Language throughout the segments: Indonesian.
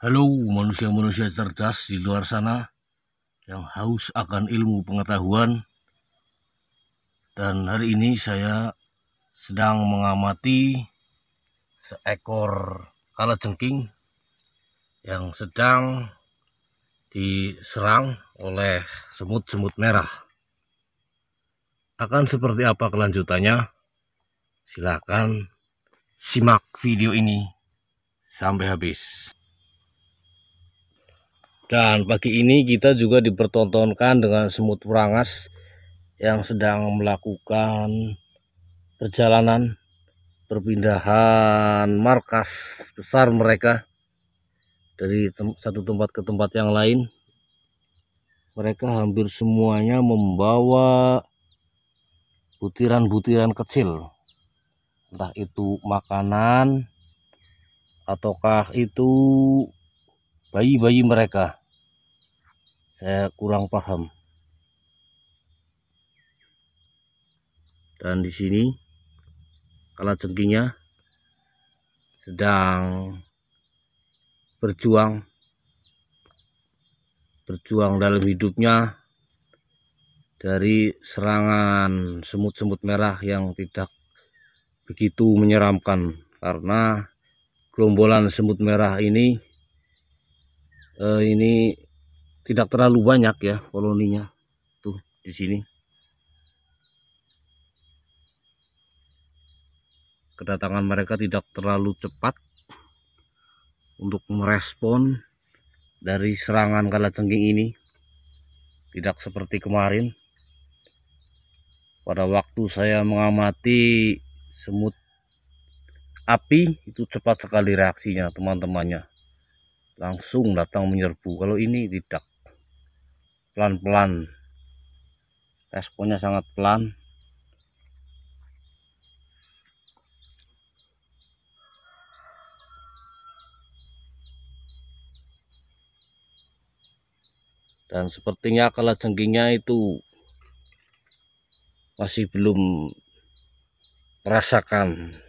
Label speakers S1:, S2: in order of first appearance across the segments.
S1: Halo manusia-manusia cerdas di luar sana yang haus akan ilmu pengetahuan dan hari ini saya sedang mengamati seekor kalajengking yang sedang diserang oleh semut-semut merah. Akan seperti apa kelanjutannya? silahkan simak video ini sampai habis. Dan pagi ini kita juga dipertontonkan dengan semut perangas yang sedang melakukan perjalanan perpindahan markas besar mereka dari tem satu tempat ke tempat yang lain. Mereka hampir semuanya membawa butiran-butiran kecil. Entah itu makanan ataukah itu bayi-bayi mereka saya kurang paham dan di sini jengkingnya sedang berjuang berjuang dalam hidupnya dari serangan semut-semut merah yang tidak begitu menyeramkan karena gerombolan semut merah ini eh, ini tidak terlalu banyak ya koloninya tuh di sini kedatangan mereka tidak terlalu cepat untuk merespon dari serangan kala cengking ini tidak seperti kemarin pada waktu saya mengamati semut api itu cepat sekali reaksinya teman-temannya langsung datang menyerbu kalau ini tidak pelan-pelan responnya sangat pelan dan sepertinya kalau jengkingnya itu masih belum merasakan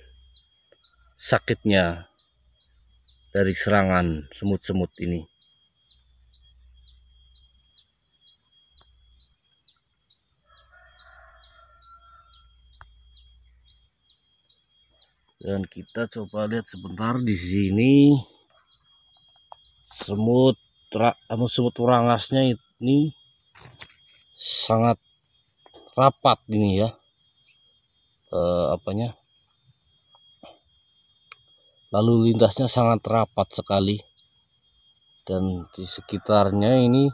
S1: sakitnya dari serangan semut-semut ini. dan kita coba lihat sebentar di sini semut semut urangasnya ini sangat rapat ini ya e, apanya lalu lintasnya sangat rapat sekali dan di sekitarnya ini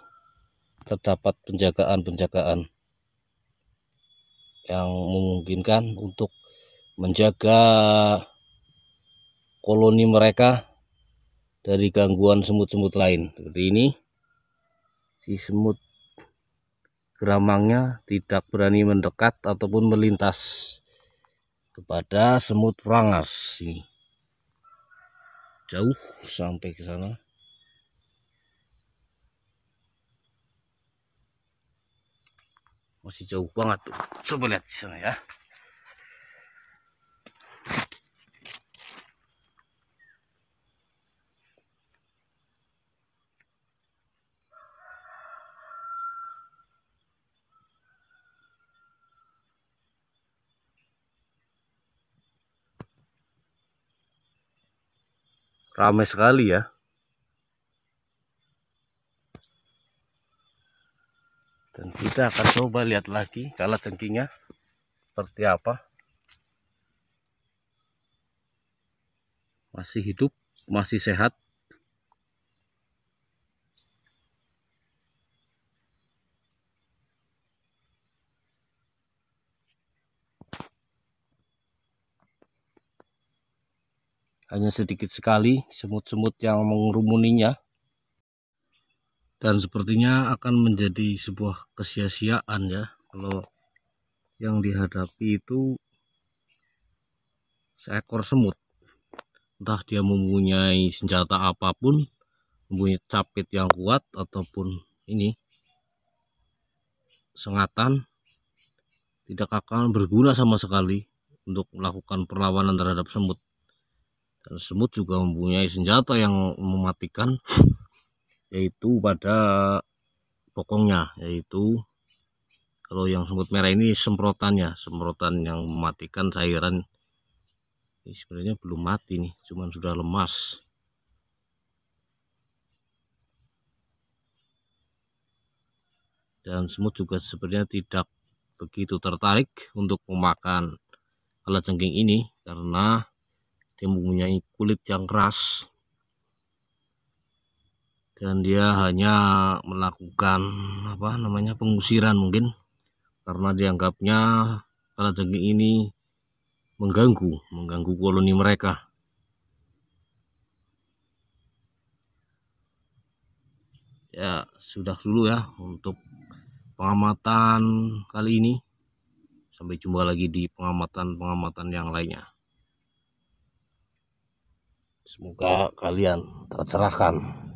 S1: terdapat penjagaan-penjagaan yang memungkinkan untuk menjaga koloni mereka dari gangguan semut-semut lain seperti ini si semut geramangnya tidak berani mendekat ataupun melintas kepada semut rangas ini jauh sampai ke sana masih jauh banget tuh coba lihat di sana ya Ramai sekali ya. Dan kita akan coba lihat lagi kalau cengkingnya seperti apa. Masih hidup, masih sehat. hanya sedikit sekali semut-semut yang mengerumuninya dan sepertinya akan menjadi sebuah kesia-siaan ya kalau yang dihadapi itu seekor semut entah dia mempunyai senjata apapun mempunyai capit yang kuat ataupun ini sengatan tidak akan berguna sama sekali untuk melakukan perlawanan terhadap semut dan semut juga mempunyai senjata yang mematikan yaitu pada pokoknya, yaitu kalau yang semut merah ini semprotannya semprotan yang mematikan cairan ini sebenarnya belum mati nih cuman sudah lemas dan semut juga sebenarnya tidak begitu tertarik untuk memakan alat cengking ini karena dia mempunyai kulit yang keras dan dia hanya melakukan apa namanya pengusiran mungkin karena dianggapnya kalajengking ini mengganggu mengganggu koloni mereka ya sudah dulu ya untuk pengamatan kali ini sampai jumpa lagi di pengamatan-pengamatan yang lainnya Semoga kalian tercerahkan.